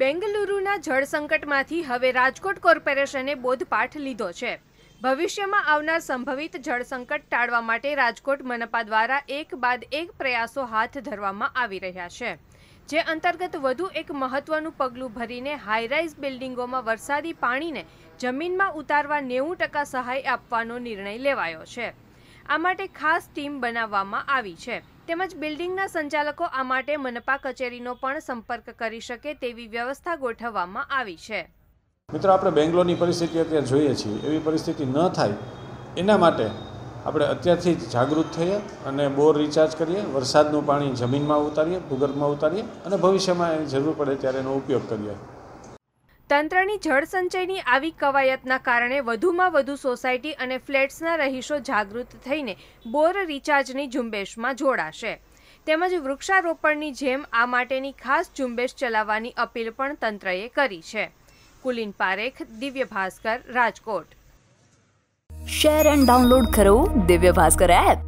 બેંગલુરુના જળસંકટમાંથી હવે રાજકોટ કોર્પોરેશને બોધપાઠ લીધો છે ભવિષ્યમાં આવનાર સંભવિત જળસંકટ ટાળવા માટે રાજકોટ મનપા દ્વારા એક બાદ એક પ્રયાસો હાથ ધરવામાં આવી રહ્યા છે જે અંતર્ગત વધુ એક મહત્વનું પગલું ભરીને હાઈરાઇઝ બિલ્ડિંગોમાં વરસાદી પાણીને જમીનમાં ઉતારવા નેવું ટકા સહાય આપવાનો નિર્ણય લેવાયો છે આ માટે ખાસ ટીમ બનાવવામાં આવી છે તેમજ બિલ્ડિંગના સંચાલકો આ માટે મનપા કચેરીનો પણ સંપર્ક કરી શકે તેવી વ્યવસ્થા ગોઠવવામાં આવી છે મિત્રો આપણે બેંગ્લોરની પરિસ્થિતિ અત્યારે જોઈએ છીએ એવી પરિસ્થિતિ ન થાય એના માટે આપણે અત્યારથી જ જાગૃત થઈએ અને બોર રિચાર્જ કરીએ વરસાદનું પાણી જમીનમાં ઉતારીએ ભૂગર્ભમાં ઉતારીએ અને ભવિષ્યમાં એની જરૂર પડે ત્યારે એનો ઉપયોગ કરીએ તંત્રની જળસંચયની આવી કવાયતના કારણે વધુમાં વધુ સોસાયટી અને ફ્લેટ્સના રહીશો જાગૃત થઈને બોર રિચાર્જની ઝુંબેશમાં જોડાશે તેમજ વૃક્ષારોપણની જેમ આ માટેની ખાસ ઝુંબેશ ચલાવવાની અપીલ પણ તંત્રએ કરી છે Kulin Parekh Divya Bhaskar Rajkot share and download કરો દિવ્ય ભાસ્કર એપ